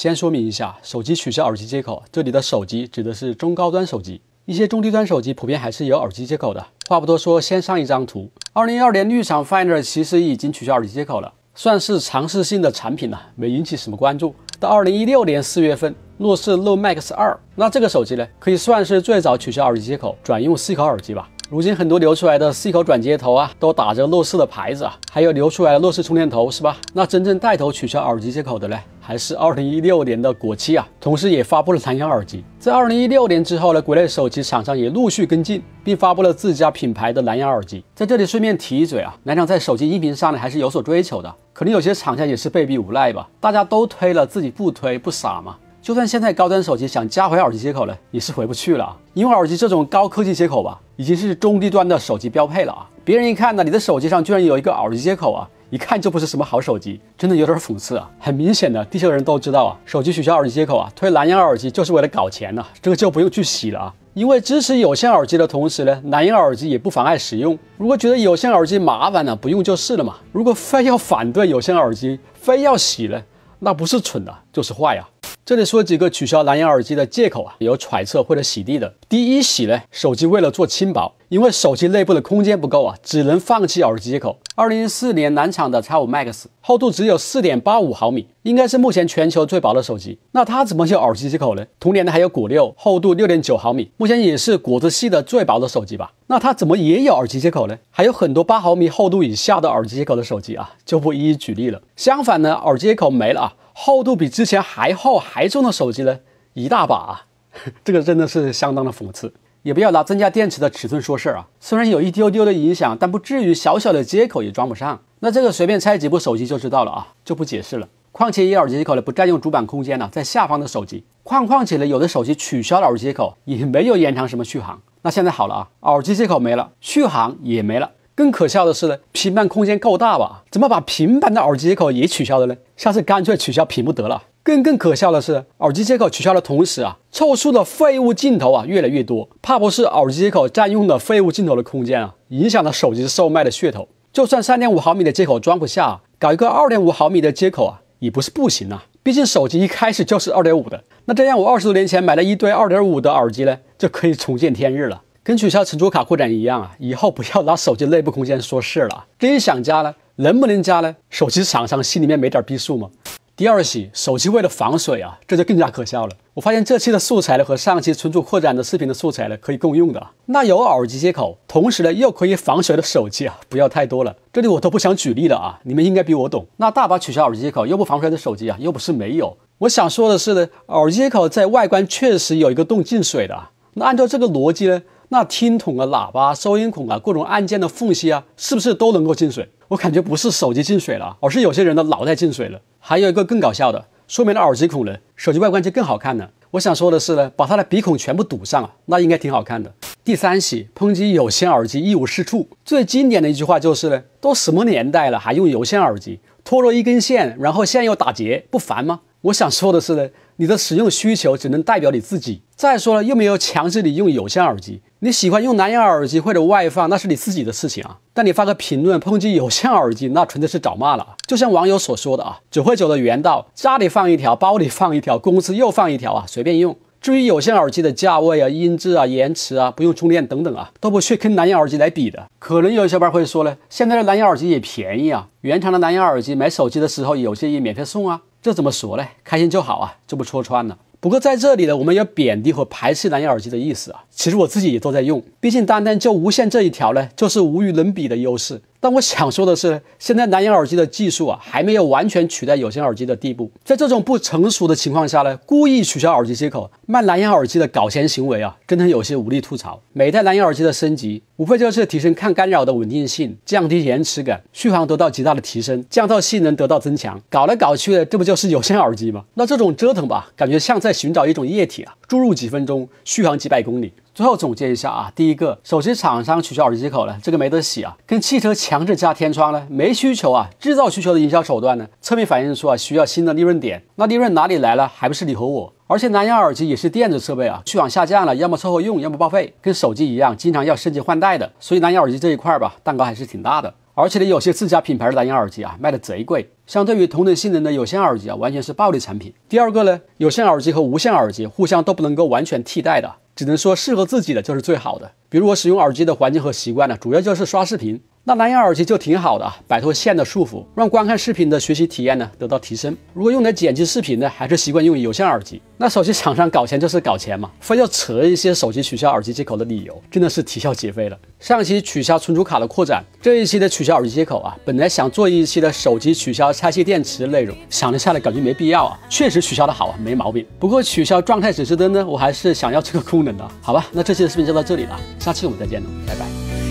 先说明一下，手机取消耳机接口，这里的手机指的是中高端手机，一些中低端手机普遍还是有耳机接口的。话不多说，先上一张图。二零一二年绿厂 Finder 其实已经取消耳机接口了，算是尝试性的产品了，没引起什么关注。到二零一六年四月份，乐视 Note Max 二，那这个手机呢，可以算是最早取消耳机接口，转用 C 口耳机吧。如今很多流出来的 C 口转接头啊，都打着乐视的牌子啊，还有流出来的乐视充电头是吧？那真正带头取消耳机接口的呢？还是二零一六年的果七啊，同时也发布了蓝牙耳机。在二零一六年之后呢，国内手机厂商也陆续跟进，并发布了自家品牌的蓝牙耳机。在这里顺便提一嘴啊，南厂在手机音频上呢还是有所追求的，可能有些厂家也是被逼无奈吧，大家都推了自己不推不傻嘛。就算现在高端手机想加回耳机接口呢，也是回不去了啊，因为耳机这种高科技接口吧，已经是中低端的手机标配了啊。别人一看呢，你的手机上居然有一个耳机接口啊。一看就不是什么好手机，真的有点讽刺啊！很明显的，地球人都知道啊，手机取消耳机接口啊，推蓝牙耳机就是为了搞钱呢。这个就不用去洗了啊，因为支持有线耳机的同时呢，蓝牙耳机也不妨碍使用。如果觉得有线耳机麻烦呢，不用就是了嘛。如果非要反对有线耳机，非要洗呢，那不是蠢的。就是坏啊！这里说几个取消蓝牙耳机的借口啊，有揣测或者洗地的。第一洗呢，手机为了做轻薄，因为手机内部的空间不够啊，只能放弃耳机接口。二零一四年，南厂的叉五 Max 厚度只有四点八五毫米，应该是目前全球最薄的手机。那它怎么就有耳机接口呢？同年的还有果六，厚度六点九毫米，目前也是果子系的最薄的手机吧？那它怎么也有耳机接口呢？还有很多八毫米厚度以下的耳机接口的手机啊，就不一一举例了。相反呢，耳机接口没了啊。厚度比之前还厚还重的手机呢，一大把，啊，这个真的是相当的讽刺。也不要拿增加电池的尺寸说事儿啊，虽然有一丢丢的影响，但不至于小小的接口也装不上。那这个随便拆几部手机就知道了啊，就不解释了。况且一耳机接口呢不占用主板空间呢，在下方的手机况况且呢，有的手机取消了耳机接口，也没有延长什么续航。那现在好了啊，耳机接口没了，续航也没了。更可笑的是呢，平板空间够大吧？怎么把平板的耳机接口也取消了呢？下次干脆取消屏幕得了。更更可笑的是，耳机接口取消的同时啊，凑数的废物镜头啊越来越多，怕不是耳机接口占用的废物镜头的空间啊，影响了手机售卖的噱头。就算三点五毫米的接口装不下，搞一个二点五毫米的接口啊，也不是不行啊。毕竟手机一开始就是二点五的，那这样我二十多年前买了一堆二点五的耳机呢，就可以重见天日了。跟取消存储卡扩展一样啊，以后不要拿手机内部空间说事了。真想加呢，能不能加呢？手机厂商心里面没点逼数吗？第二喜，手机为了防水啊，这就更加可笑了。我发现这期的素材呢和上期存储扩展的视频的素材呢可以共用的。那有耳机接口，同时呢又可以防水的手机啊，不要太多了。这里我都不想举例了啊，你们应该比我懂。那大把取消耳机接口又不防水的手机啊，又不是没有。我想说的是呢，耳机接口在外观确实有一个洞进水的。那按照这个逻辑呢？那听筒啊、喇叭、收音孔啊、各种按键的缝隙啊，是不是都能够进水？我感觉不是手机进水了，而是有些人的脑袋进水了。还有一个更搞笑的，说明了耳机孔呢，手机外观就更好看了。我想说的是呢，把它的鼻孔全部堵上，那应该挺好看的。第三，喜抨击有线耳机一无是处，最经典的一句话就是呢，都什么年代了，还用有线耳机？脱落一根线，然后线又打结，不烦吗？我想说的是呢，你的使用需求只能代表你自己。再说了，又没有强制你用有线耳机。你喜欢用蓝牙耳机或者外放，那是你自己的事情啊。但你发个评论抨击有线耳机，那纯粹是找骂了。就像网友所说的啊，九块九的原道，家里放一条，包里放一条，公司又放一条啊，随便用。至于有线耳机的价位啊、音质啊、延迟啊、不用充电等等啊，都不去跟蓝牙耳机来比的。可能有小伙伴会说呢，现在的蓝牙耳机也便宜啊，原厂的蓝牙耳机买手机的时候有些也免费送啊，这怎么说呢？开心就好啊，就不戳穿了。不过在这里呢，我们要贬低和排斥蓝牙耳机的意思啊，其实我自己也都在用，毕竟单单就无线这一条呢，就是无与伦比的优势。但我想说的是，现在蓝牙耳机的技术啊，还没有完全取代有线耳机的地步。在这种不成熟的情况下呢，故意取消耳机接口卖蓝牙耳机的搞钱行为啊，真的有些无力吐槽。每代蓝牙耳机的升级，无非就是提升抗干扰的稳定性，降低延迟感，续航得到极大的提升，降噪性能得到增强。搞来搞去，的，这不就是有线耳机吗？那这种折腾吧，感觉像在寻找一种液体啊，注入几分钟，续航几百公里。最后总结一下啊，第一个，手机厂商取消耳机接口了，这个没得洗啊，跟汽车强制加天窗呢，没需求啊，制造需求的营销手段呢，侧面反映出啊，需要新的利润点，那利润哪里来了？还不是你和我？而且蓝牙耳机也是电子设备啊，续航下降了，要么凑合用，要么报废，跟手机一样，经常要升级换代的。所以蓝牙耳机这一块儿吧，蛋糕还是挺大的。而且呢，有些自家品牌的蓝牙耳机啊，卖的贼贵，相对于同等性能的有线耳机啊，完全是暴利产品。第二个呢，有线耳机和无线耳机互相都不能够完全替代的。只能说适合自己的就是最好的。比如我使用耳机的环境和习惯呢，主要就是刷视频。那蓝牙耳机就挺好的啊，摆脱线的束缚，让观看视频的学习体验呢得到提升。如果用来剪辑视频呢，还是习惯用有线耳机。那手机厂商搞钱就是搞钱嘛，非要扯一些手机取消耳机接口的理由，真的是啼笑皆非了。上期取消存储卡的扩展，这一期的取消耳机接口啊，本来想做一期的手机取消拆卸电池内容，想了下来感觉没必要啊，确实取消的好啊，没毛病。不过取消状态指示灯呢，我还是想要这个功能的。好吧，那这期的视频就到这里了，下期我们再见了，拜拜。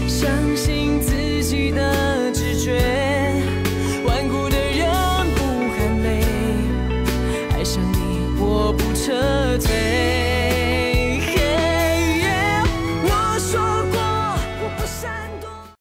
相信自的直觉，顽固的人不喊累，爱上你我不撤退。